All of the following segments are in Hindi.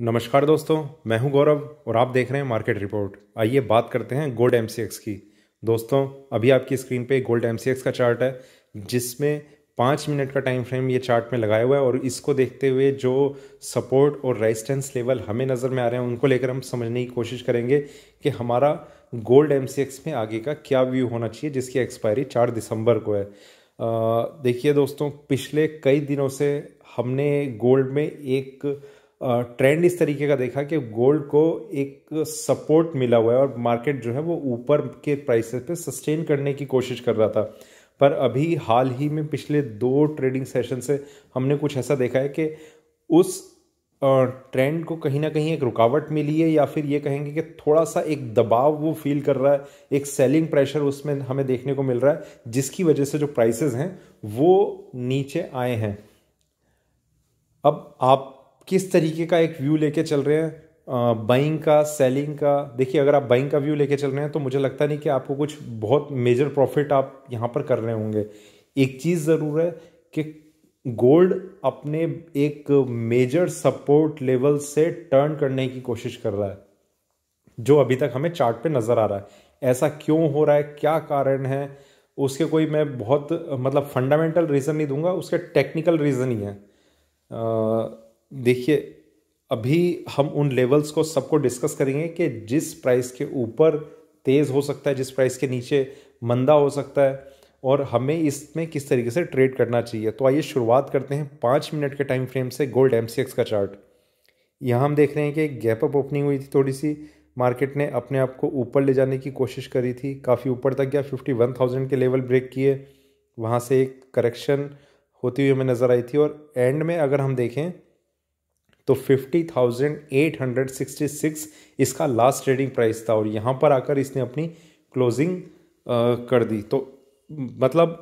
नमस्कार दोस्तों मैं हूं गौरव और आप देख रहे हैं मार्केट रिपोर्ट आइए बात करते हैं गोल्ड एम की दोस्तों अभी आपकी स्क्रीन पे गोल्ड एम का चार्ट है जिसमें पाँच मिनट का टाइम फ्रेम ये चार्ट में लगाया हुआ है और इसको देखते हुए जो सपोर्ट और रेजिस्टेंस लेवल हमें नज़र में आ रहे हैं उनको लेकर हम समझने की कोशिश करेंगे कि हमारा गोल्ड एम में आगे का क्या व्यू होना चाहिए जिसकी एक्सपायरी चार दिसंबर को है देखिए दोस्तों पिछले कई दिनों से हमने गोल्ड में एक ट्रेंड इस तरीके का देखा कि गोल्ड को एक सपोर्ट मिला हुआ है और मार्केट जो है वो ऊपर के प्राइसेस पे सस्टेन करने की कोशिश कर रहा था पर अभी हाल ही में पिछले दो ट्रेडिंग सेशन से हमने कुछ ऐसा देखा है कि उस ट्रेंड को कहीं ना कहीं एक रुकावट मिली है या फिर ये कहेंगे कि थोड़ा सा एक दबाव वो फील कर रहा है एक सेलिंग प्रेशर उसमें हमें देखने को मिल रहा है जिसकी वजह से जो प्राइसेस हैं वो नीचे आए हैं अब आप किस तरीके का एक व्यू लेके चल रहे हैं बाइंग का सेलिंग का देखिए अगर आप बाइंग का व्यू लेके चल रहे हैं तो मुझे लगता नहीं कि आपको कुछ बहुत मेजर प्रॉफिट आप यहाँ पर कर रहे होंगे एक चीज़ ज़रूर है कि गोल्ड अपने एक मेजर सपोर्ट लेवल से टर्न करने की कोशिश कर रहा है जो अभी तक हमें चार्ट पे नज़र आ रहा है ऐसा क्यों हो रहा है क्या कारण है उसके कोई मैं बहुत मतलब फंडामेंटल रीज़न नहीं दूंगा उसके टेक्निकल रीज़न ही है आ, देखिए अभी हम उन लेवल्स को सबको डिस्कस करेंगे कि जिस प्राइस के ऊपर तेज़ हो सकता है जिस प्राइस के नीचे मंदा हो सकता है और हमें इसमें किस तरीके से ट्रेड करना चाहिए तो आइए शुरुआत करते हैं पाँच मिनट के टाइम फ्रेम से गोल्ड एम का चार्ट यहाँ हम देख रहे हैं कि गैप अप ओपनिंग हुई थी थोड़ी सी मार्केट ने अपने आप को ऊपर ले जाने की कोशिश करी थी काफ़ी ऊपर तक गया फिफ्टी वन थाउजेंड के लेवल ब्रेक किए वहाँ से एक करेक्शन होती हुई हमें नज़र आई थी और एंड में अगर हम देखें तो 50,866 इसका लास्ट ट्रेडिंग प्राइस था और यहाँ पर आकर इसने अपनी क्लोजिंग कर दी तो मतलब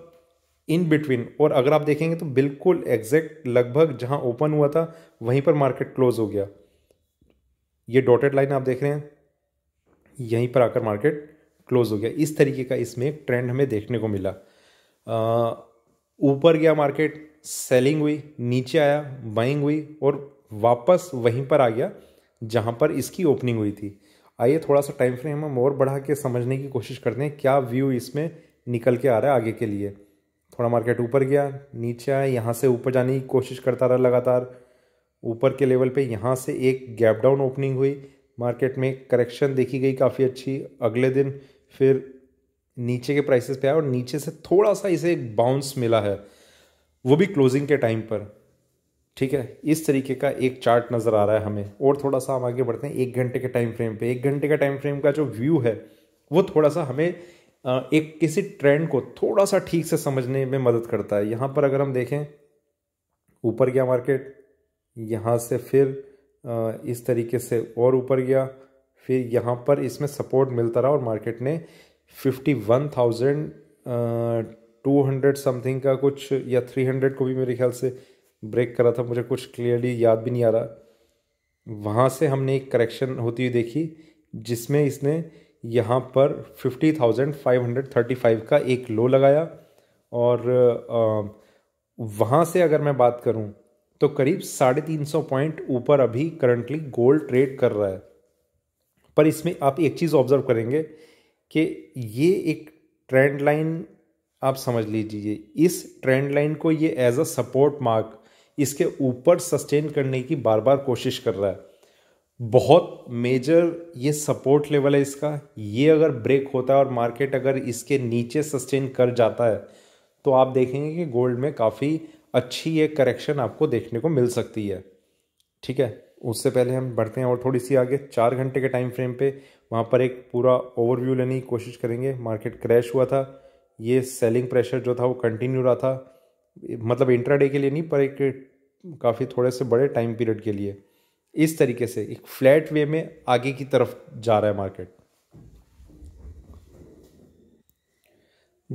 इन बिटवीन और अगर आप देखेंगे तो बिल्कुल एग्जैक्ट लगभग जहाँ ओपन हुआ था वहीं पर मार्केट क्लोज हो गया ये डॉटेड लाइन आप देख रहे हैं यहीं पर आकर मार्केट क्लोज हो गया इस तरीके का इसमें एक ट्रेंड हमें देखने को मिला ऊपर गया मार्केट सेलिंग हुई नीचे आया बाइंग हुई और वापस वहीं पर आ गया जहाँ पर इसकी ओपनिंग हुई थी आइए थोड़ा सा टाइम फ्रेम हम और बढ़ा के समझने की कोशिश करते हैं क्या व्यू इसमें निकल के आ रहा है आगे के लिए थोड़ा मार्केट ऊपर गया नीचे आया यहाँ से ऊपर जाने की कोशिश करता रहा लगातार ऊपर के लेवल पे यहाँ से एक गैप डाउन ओपनिंग हुई मार्केट में करेक्शन देखी गई काफ़ी अच्छी अगले दिन फिर नीचे के प्राइसेस पे आया और नीचे से थोड़ा सा इसे एक बाउंस मिला है वो भी क्लोजिंग के टाइम पर ठीक है इस तरीके का एक चार्ट नज़र आ रहा है हमें और थोड़ा सा हम आगे बढ़ते हैं एक घंटे के टाइम फ्रेम पे एक घंटे का टाइम फ्रेम का जो व्यू है वो थोड़ा सा हमें एक किसी ट्रेंड को थोड़ा सा ठीक से समझने में मदद करता है यहाँ पर अगर हम देखें ऊपर गया मार्केट यहाँ से फिर इस तरीके से और ऊपर गया फिर यहाँ पर इसमें सपोर्ट मिलता रहा और मार्केट ने fifty one thousand two hundred something का कुछ या थ्री हंड्रेड को भी मेरे ख्याल से ब्रेक करा था मुझे कुछ क्लियरली याद भी नहीं आ रहा वहाँ से हमने एक करेक्शन होती हुई देखी जिसमें इसने यहाँ पर fifty thousand five hundred thirty five का एक लो लगाया और वहाँ से अगर मैं बात करूँ तो करीब साढ़े तीन सौ पॉइंट ऊपर अभी करंटली गोल्ड ट्रेड कर रहा है पर इसमें आप एक चीज़ ऑब्जर्व करेंगे कि ये एक ट्रेंड लाइन आप समझ लीजिए इस ट्रेंड लाइन को ये एज अ सपोर्ट मार्क इसके ऊपर सस्टेन करने की बार बार कोशिश कर रहा है बहुत मेजर ये सपोर्ट लेवल है इसका ये अगर ब्रेक होता है और मार्केट अगर इसके नीचे सस्टेन कर जाता है तो आप देखेंगे कि गोल्ड में काफ़ी अच्छी एक करेक्शन आपको देखने को मिल सकती है ठीक है उससे पहले हम बढ़ते हैं और थोड़ी सी आगे चार घंटे के टाइम फ्रेम पे वहाँ पर एक पूरा ओवरव्यू लेने की कोशिश करेंगे मार्केट क्रैश हुआ था ये सेलिंग प्रेशर जो था वो कंटिन्यू रहा था मतलब इंट्राडे के लिए नहीं पर एक काफ़ी थोड़े से बड़े टाइम पीरियड के लिए इस तरीके से एक फ्लैट वे में आगे की तरफ जा रहा है मार्केट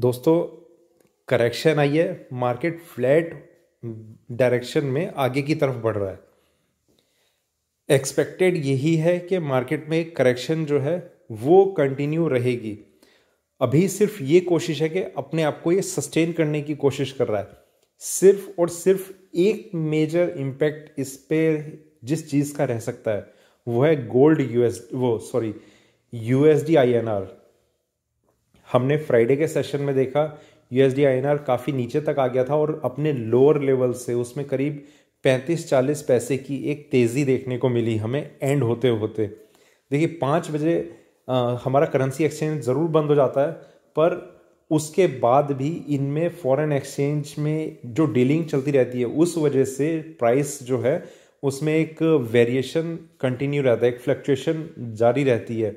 दोस्तों करेक्शन आई है मार्केट फ्लैट डायरेक्शन में आगे की तरफ बढ़ रहा है एक्सपेक्टेड यही है कि मार्केट में करेक्शन जो है वो कंटिन्यू रहेगी अभी सिर्फ ये कोशिश है कि अपने आप को ये सस्टेन करने की कोशिश कर रहा है सिर्फ और सिर्फ एक मेजर इम्पैक्ट इस पर जिस चीज़ का रह सकता है वो है गोल्ड यूएस वो सॉरी यूएसडी आईएनआर हमने फ्राइडे के सेशन में देखा यूएसडी आईएनआर काफ़ी नीचे तक आ गया था और अपने लोअर लेवल से उसमें करीब 35-40 पैसे की एक तेज़ी देखने को मिली हमें एंड होते होते देखिए पाँच बजे हमारा करेंसी एक्सचेंज ज़रूर बंद हो जाता है पर उसके बाद भी इनमें फॉरेन एक्सचेंज में जो डीलिंग चलती रहती है उस वजह से प्राइस जो है उसमें एक वेरिएशन कंटिन्यू रहता है एक फ्लक्चुएशन जारी रहती है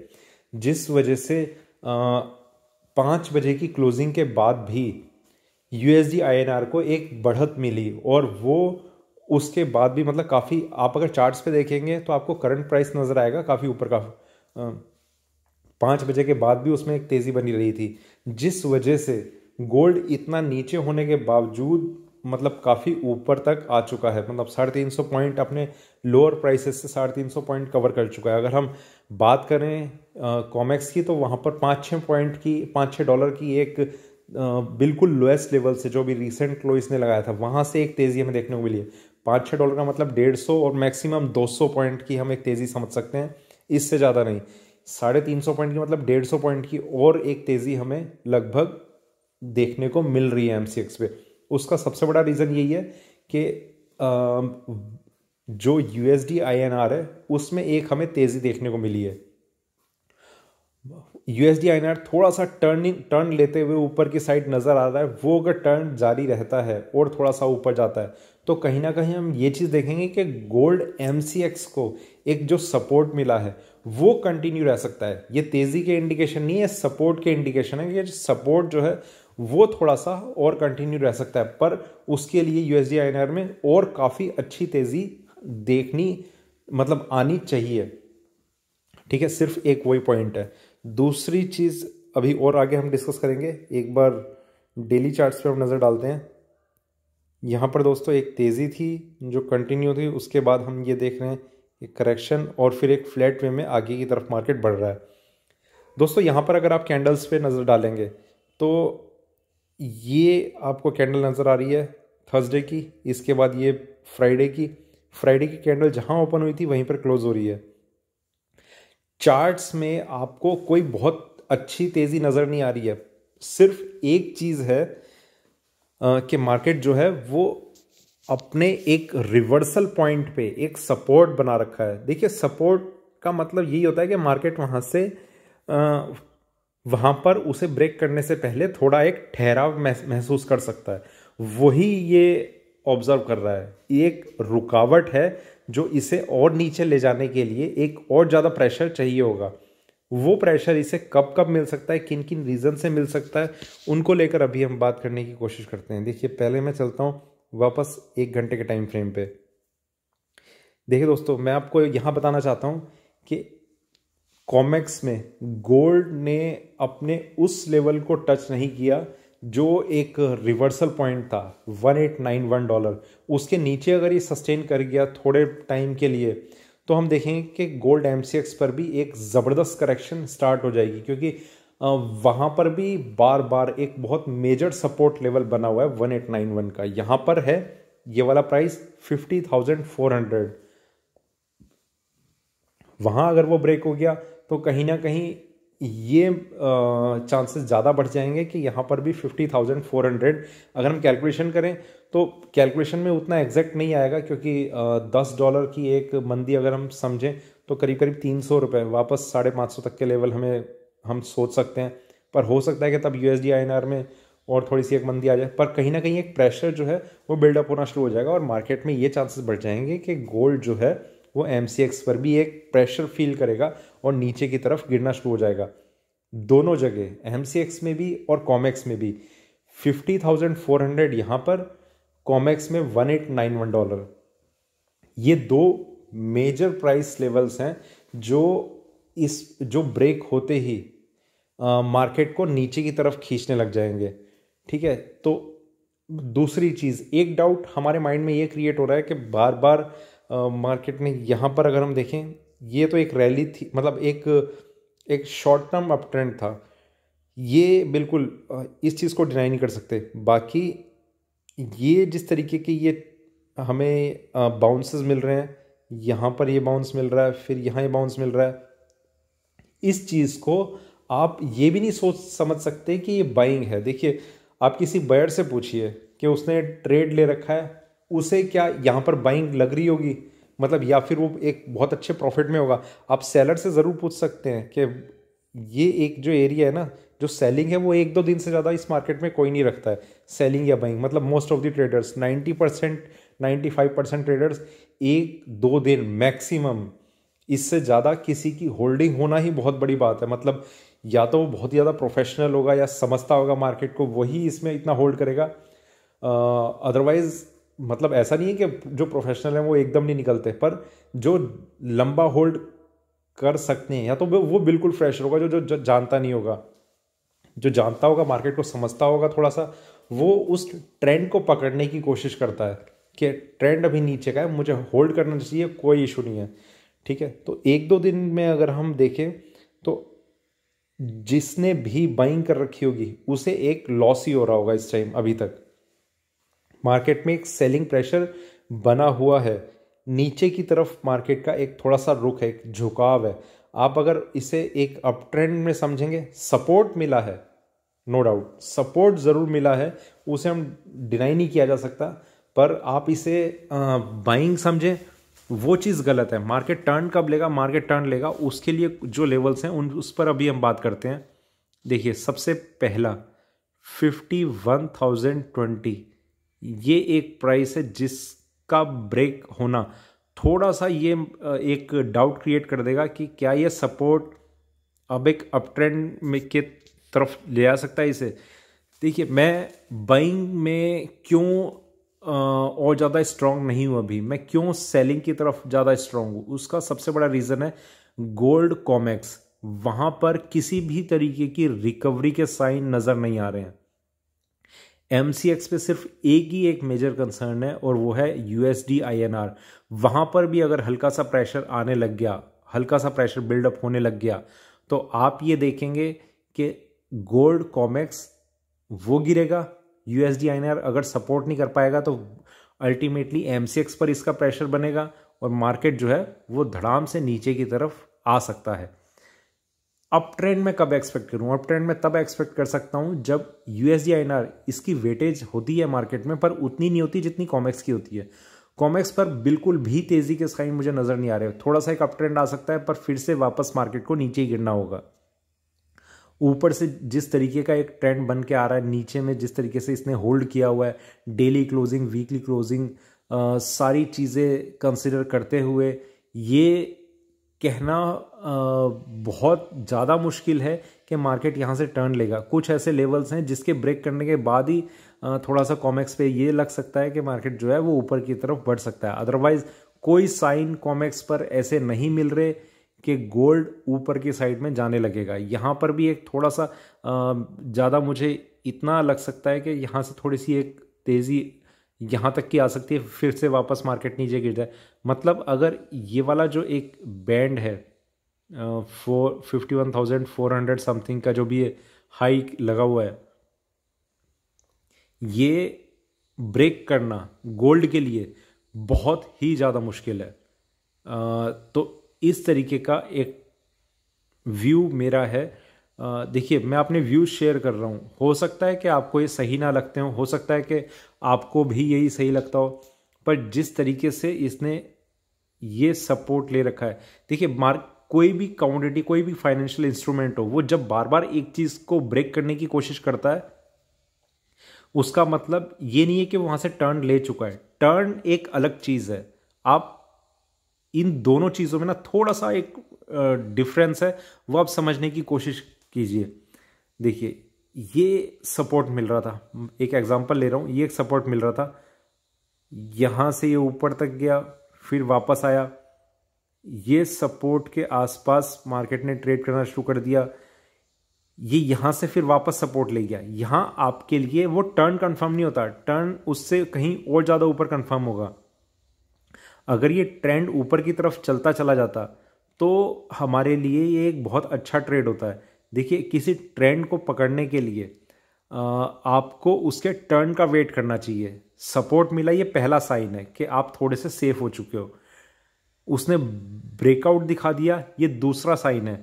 जिस वजह से पाँच बजे की क्लोजिंग के बाद भी U S I N R को एक बढ़त मिली और वो उसके बाद भी मतलब काफ़ी आप अगर चार्ट्स पे देखेंगे तो आपको करंट प्राइस नज़र आएगा काफ़ी ऊपर का पाँच बजे के बाद भी उसमें एक तेज़ी बनी रही थी जिस वजह से गोल्ड इतना नीचे होने के बावजूद मतलब काफ़ी ऊपर तक आ चुका है मतलब साढ़े तीन सौ पॉइंट अपने लोअर प्राइसेस से साढ़े तीन सौ पॉइंट कवर कर चुका है अगर हम बात करें कॉमेक्स की तो वहाँ पर पाँच छः पॉइंट की पाँच छः डॉलर की एक आ, बिल्कुल लोएस्ट लेवल से जो भी रिसेंट लो इसने लगाया था वहाँ से एक तेज़ी हमें देखने को मिली है पाँच छः डॉलर का मतलब डेढ़ सौ और मैक्सिमम दो सौ पॉइंट की हम एक तेज़ी समझ सकते हैं इससे ज़्यादा नहीं साढ़े तीन सौ पॉइंट की मतलब डेढ़ सौ पॉइंट की और एक तेज़ी हमें लगभग देखने को मिल रही है एम पे उसका सबसे बड़ा रीज़न यही है कि जो U S D I N R है उसमें एक हमें तेज़ी देखने को मिली है U S D I N R थोड़ा सा टर्निंग टर्न लेते हुए ऊपर की साइड नज़र आ रहा है वो अगर टर्न जारी रहता है और थोड़ा सा ऊपर जाता है तो कहीं ना कहीं हम ये चीज़ देखेंगे कि गोल्ड एम को एक जो सपोर्ट मिला है वो कंटिन्यू रह सकता है ये तेज़ी के इंडिकेशन नहीं है सपोर्ट के इंडिकेशन है कि सपोर्ट जो है वो थोड़ा सा और कंटिन्यू रह सकता है पर उसके लिए यू एस में और काफ़ी अच्छी तेज़ी देखनी मतलब आनी चाहिए ठीक है सिर्फ एक वही पॉइंट है दूसरी चीज़ अभी और आगे हम डिस्कस करेंगे एक बार डेली चार्ट्स पे हम नज़र डालते हैं यहां पर दोस्तों एक तेज़ी थी जो कंटिन्यू थी उसके बाद हम ये देख रहे हैं एक करेक्शन और फिर एक फ्लैट वे में आगे की तरफ मार्केट बढ़ रहा है दोस्तों यहाँ पर अगर आप कैंडल्स पे नज़र डालेंगे तो ये आपको कैंडल नज़र आ रही है थर्सडे की इसके बाद ये फ्राइडे की फ्राइडे की कैंडल जहाँ ओपन हुई थी वहीं पर क्लोज हो रही है चार्ट्स में आपको कोई बहुत अच्छी तेज़ी नज़र नहीं आ रही है सिर्फ एक चीज़ है कि मार्केट जो है वो अपने एक रिवर्सल पॉइंट पे एक सपोर्ट बना रखा है देखिए सपोर्ट का मतलब यही होता है कि मार्केट वहाँ से वहाँ पर उसे ब्रेक करने से पहले थोड़ा एक ठहराव महसूस कर सकता है वही ये ऑब्जर्व कर रहा है ये एक रुकावट है जो इसे और नीचे ले जाने के लिए एक और ज़्यादा प्रेशर चाहिए होगा वो प्रेशर इसे कब कब मिल सकता है किन किन रीज़न से मिल सकता है उनको लेकर अभी हम बात करने की कोशिश करते हैं देखिए पहले मैं चलता हूँ वापस एक घंटे के टाइम फ्रेम पे देखिए दोस्तों मैं आपको यहाँ बताना चाहता हूँ कि कॉमेक्स में गोल्ड ने अपने उस लेवल को टच नहीं किया जो एक रिवर्सल पॉइंट था 1891 डॉलर उसके नीचे अगर ये सस्टेन कर गया थोड़े टाइम के लिए तो हम देखेंगे कि गोल्ड एम पर भी एक ज़बरदस्त करेक्शन स्टार्ट हो जाएगी क्योंकि वहाँ पर भी बार बार एक बहुत मेजर सपोर्ट लेवल बना हुआ है वन एट नाइन वन का यहाँ पर है ये वाला price fifty thousand four hundred वहाँ अगर वो ब्रेक हो गया तो कहीं ना कहीं ये चांसेस ज़्यादा बढ़ जाएंगे कि यहाँ पर भी फिफ्टी थाउजेंड फोर हंड्रेड अगर हम कैलकुलेशन करें तो कैलकुलेशन में उतना एग्जैक्ट नहीं आएगा क्योंकि दस डॉलर की एक मंदी अगर हम समझें तो करीब करीब तीन सौ रुपये वापस साढ़े पाँच सौ तक के लेवल हमें हम सोच सकते हैं पर हो सकता है कि तब यू एस में और थोड़ी सी एक मंदी आ जाए पर कहीं ना कहीं एक प्रेशर जो है वो बिल्डअप होना शुरू हो जाएगा और मार्केट में ये चांसेस बढ़ जाएंगे कि गोल्ड जो है वो एम पर भी एक प्रेशर फील करेगा और नीचे की तरफ गिरना शुरू हो जाएगा दोनों जगह एम में भी और कॉमेक्स में भी फिफ्टी थाउजेंड फोर हंड्रेड यहाँ पर कॉमेक्स में one eight nine one dollar ये दो मेजर प्राइस लेवल्स हैं जो इस जो ब्रेक होते ही मार्केट को नीचे की तरफ खींचने लग जाएंगे ठीक है तो दूसरी चीज़ एक डाउट हमारे माइंड में ये क्रिएट हो रहा है कि बार बार मार्केट में यहाँ पर अगर हम देखें ये तो एक रैली थी मतलब एक एक शॉर्ट टर्म अप ट्रेंड था ये बिल्कुल इस चीज़ को डिनाई नहीं कर सकते बाकी ये जिस तरीके के ये हमें बाउंसेस मिल रहे हैं यहाँ पर ये बाउंस मिल रहा है फिर यहाँ ये बाउंस मिल रहा है इस चीज़ को आप ये भी नहीं सोच समझ सकते कि ये बाइंग है देखिए आप किसी बयर से पूछिए कि उसने ट्रेड ले रखा है उसे क्या यहाँ पर बाइंग लग रही होगी मतलब या फिर वो एक बहुत अच्छे प्रॉफिट में होगा आप सेलर से ज़रूर पूछ सकते हैं कि ये एक जो एरिया है ना जो सेलिंग है वो एक दो दिन से ज़्यादा इस मार्केट में कोई नहीं रखता है सेलिंग या बाइंग मतलब most of the traders ninety percent ninety five percent traders एक दो दिन मैक्सिमम इससे ज़्यादा किसी की होल्डिंग होना ही बहुत बड़ी बात है मतलब या तो वो बहुत ही ज़्यादा प्रोफेशनल होगा या समझता होगा मार्केट को वही इसमें इतना होल्ड करेगा अदरवाइज मतलब ऐसा नहीं है कि जो प्रोफेशनल हैं वो एकदम नहीं निकलते पर जो लंबा होल्ड कर सकते हैं या तो वो बिल्कुल फ्रेश होगा जो, जो जानता नहीं होगा जो जानता होगा मार्केट को समझता होगा थोड़ा सा वो उस ट्रेंड को पकड़ने की कोशिश करता है कि ट्रेंड अभी नीचे का है मुझे होल्ड करना चाहिए कोई इशू नहीं है ठीक है तो एक दो दिन में अगर हम देखें तो जिसने भी बाइंग कर रखी होगी उसे एक लॉस ही हो रहा होगा इस टाइम अभी तक मार्केट में एक सेलिंग प्रेशर बना हुआ है नीचे की तरफ मार्केट का एक थोड़ा सा रुख है एक झुकाव है आप अगर इसे एक अप ट्रेंड में समझेंगे सपोर्ट मिला है नो डाउट सपोर्ट ज़रूर मिला है उसे हम डिनाई नहीं किया जा सकता पर आप इसे बाइंग समझें वो चीज़ गलत है मार्केट टर्न कब लेगा मार्केट टर्न लेगा उसके लिए जो लेवल्स हैं उन उस पर अभी हम बात करते हैं देखिए सबसे पहला फिफ्टी वन थाउजेंड ट्वेंटी ये एक प्राइस है जिसका ब्रेक होना थोड़ा सा ये एक डाउट क्रिएट कर देगा कि क्या ये सपोर्ट अब एक अप ट्रेंड में के तरफ ले आ सकता है इसे देखिए मैं बाइंग में क्यों और ज़्यादा स्ट्रांग नहीं हूँ अभी मैं क्यों सेलिंग की तरफ ज़्यादा स्ट्रांग हूँ उसका सबसे बड़ा रीज़न है गोल्ड कॉमेक्स वहाँ पर किसी भी तरीके की रिकवरी के साइन नज़र नहीं आ रहे हैं एम सी एक्स पे सिर्फ एक ही एक मेजर कंसर्न है और वो है U S D I N R वहाँ पर भी अगर हल्का सा प्रेशर आने लग गया हल्का सा प्रेशर बिल्डअप होने लग गया तो आप ये देखेंगे कि गोल्ड कॉमेक्स वो गिरेगा यूएसडी आई अगर सपोर्ट नहीं कर पाएगा तो अल्टीमेटली एम पर इसका प्रेशर बनेगा और मार्केट जो है वो धड़ाम से नीचे की तरफ आ सकता है अप ट्रेंड में कब एक्सपेक्ट करूँ अप ट्रेंड में तब एक्सपेक्ट कर सकता हूँ जब यू एस इसकी वेटेज होती है मार्केट में पर उतनी नहीं होती जितनी कॉमेक्स की होती है कॉमेक्स पर बिल्कुल भी तेज़ी के साइन मुझे नज़र नहीं आ रहे थोड़ा सा एक अप ट्रेंड आ सकता है पर फिर से वापस मार्केट को नीचे ही गिरना होगा ऊपर से जिस तरीके का एक ट्रेंड बन के आ रहा है नीचे में जिस तरीके से इसने होल्ड किया हुआ है डेली क्लोजिंग वीकली क्लोजिंग सारी चीज़ें कंसिडर करते हुए ये कहना आ, बहुत ज़्यादा मुश्किल है कि मार्केट यहाँ से टर्न लेगा कुछ ऐसे लेवल्स हैं जिसके ब्रेक करने के बाद ही थोड़ा सा कॉमेक्स पे ये लग सकता है कि मार्केट जो है वो ऊपर की तरफ बढ़ सकता है अदरवाइज़ कोई साइन कॉमेक्स पर ऐसे नहीं मिल रहे कि गोल्ड ऊपर की साइड में जाने लगेगा यहाँ पर भी एक थोड़ा सा ज़्यादा मुझे इतना लग सकता है कि यहाँ से थोड़ी सी एक तेज़ी यहाँ तक की आ सकती है फिर से वापस मार्केट नीचे गिर जाए मतलब अगर ये वाला जो एक बैंड है four fifty one thousand four hundred something का जो भी हाई लगा हुआ है ये ब्रेक करना गोल्ड के लिए बहुत ही ज़्यादा मुश्किल है आ, तो इस तरीके का एक व्यू मेरा है देखिए मैं अपने व्यू शेयर कर रहा हूँ हो सकता है कि आपको ये सही ना लगते हो हो सकता है कि आपको भी यही सही लगता हो पर जिस तरीके से इसने ये सपोर्ट ले रखा है देखिए मार्क कोई भी कमोडिटी कोई भी फाइनेंशियल इंस्ट्रूमेंट हो वो जब बार बार एक चीज़ को ब्रेक करने की कोशिश करता है उसका मतलब ये नहीं है कि वहाँ से टर्न ले चुका है टर्न एक अलग चीज़ है आप इन दोनों चीज़ों में ना थोड़ा सा एक डिफरेंस है वो आप समझने की कोशिश कीजिए देखिए ये सपोर्ट मिल रहा था एक एग्जांपल ले रहा हूँ ये एक सपोर्ट मिल रहा था यहाँ से ये ऊपर तक गया फिर वापस आया ये सपोर्ट के आसपास मार्केट ने ट्रेड करना शुरू कर दिया ये यहाँ से फिर वापस सपोर्ट ले गया यहाँ आपके लिए वो टर्न कंफर्म नहीं होता टर्न उससे कहीं और ज़्यादा ऊपर कंफर्म होगा अगर ये ट्रेंड ऊपर की तरफ चलता चला जाता तो हमारे लिए ये एक बहुत अच्छा ट्रेड होता है देखिए किसी ट्रेंड को पकड़ने के लिए आपको उसके टर्न का वेट करना चाहिए सपोर्ट मिला ये पहला साइन है कि आप थोड़े से सेफ हो चुके हो उसने ब्रेकआउट दिखा दिया ये दूसरा साइन है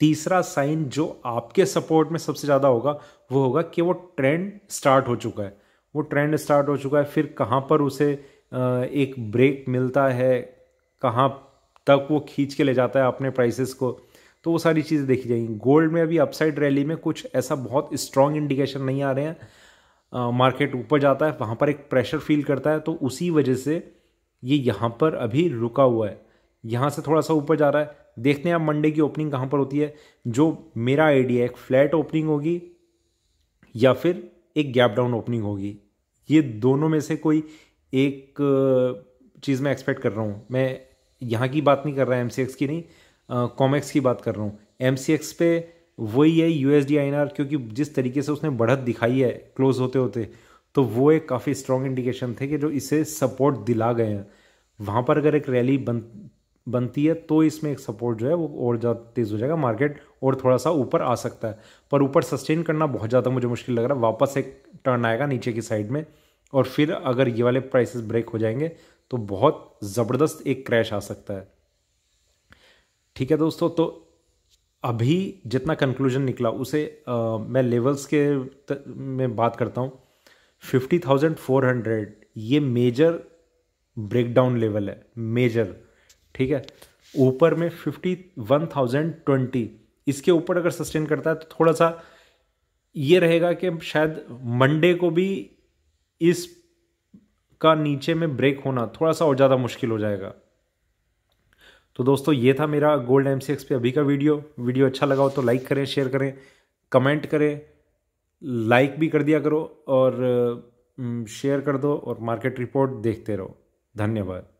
तीसरा साइन जो आपके सपोर्ट में सबसे ज़्यादा होगा वो होगा कि वो ट्रेंड स्टार्ट हो चुका है वो ट्रेंड स्टार्ट हो चुका है फिर कहाँ पर उसे एक ब्रेक मिलता है कहाँ तक वो खींच के ले जाता है अपने प्राइसेस को तो वो सारी चीज़ें देखी जाएंगी गोल्ड में अभी अपसाइड रैली में कुछ ऐसा बहुत स्ट्रॉन्ग इंडिकेशन नहीं आ रहे हैं मार्केट ऊपर जाता है वहाँ पर एक प्रेशर फील करता है तो उसी वजह से ये यहाँ पर अभी रुका हुआ है यहाँ से थोड़ा सा ऊपर जा रहा है देखते हैं आप मंडे की ओपनिंग कहाँ पर होती है जो मेरा आइडिया एक फ्लैट ओपनिंग होगी या फिर एक गैप डाउन ओपनिंग होगी ये दोनों में से कोई एक चीज़ मैं एक्सपेक्ट कर रहा हूँ मैं यहाँ की बात नहीं कर रहा एम सी एक्स की नहीं कॉमेक्स की बात कर रहा हूँ एम सी एक्स पे वही है U S D I N R क्योंकि जिस तरीके से उसने बढ़त दिखाई है क्लोज होते होते तो वो एक काफ़ी स्ट्रॉन्ग इंडिकेशन थे कि जो इसे सपोर्ट दिला गए हैं वहाँ पर अगर एक रैली बन बनती है तो इसमें एक सपोर्ट जो है वो और ज़्यादा तेज़ हो जाएगा मार्केट और थोड़ा सा ऊपर आ सकता है पर ऊपर सस्टेन करना बहुत ज़्यादा मुझे मुश्किल लग रहा है वापस एक टर्न आएगा नीचे की साइड में और फिर अगर ये वाले प्राइसेस ब्रेक हो जाएंगे तो बहुत ज़बरदस्त एक क्रैश आ सकता है ठीक है दोस्तों तो अभी जितना कंक्लूजन निकला उसे आ, मैं लेवल्स के त, में बात करता हूँ फिफ्टी थाउजेंड फोर हंड्रेड ये मेजर ब्रेकडाउन लेवल है मेजर ठीक है ऊपर में फिफ्टी वन थाउजेंड ट्वेंटी इसके ऊपर अगर सस्टेन करता है तो थोड़ा सा ये रहेगा कि शायद मंडे को भी इस का नीचे में ब्रेक होना थोड़ा सा और ज़्यादा मुश्किल हो जाएगा तो दोस्तों ये था मेरा गोल्ड एम पे अभी का वीडियो वीडियो अच्छा लगा हो तो लाइक करें शेयर करें कमेंट करें लाइक भी कर दिया करो और शेयर कर दो और मार्केट रिपोर्ट देखते रहो धन्यवाद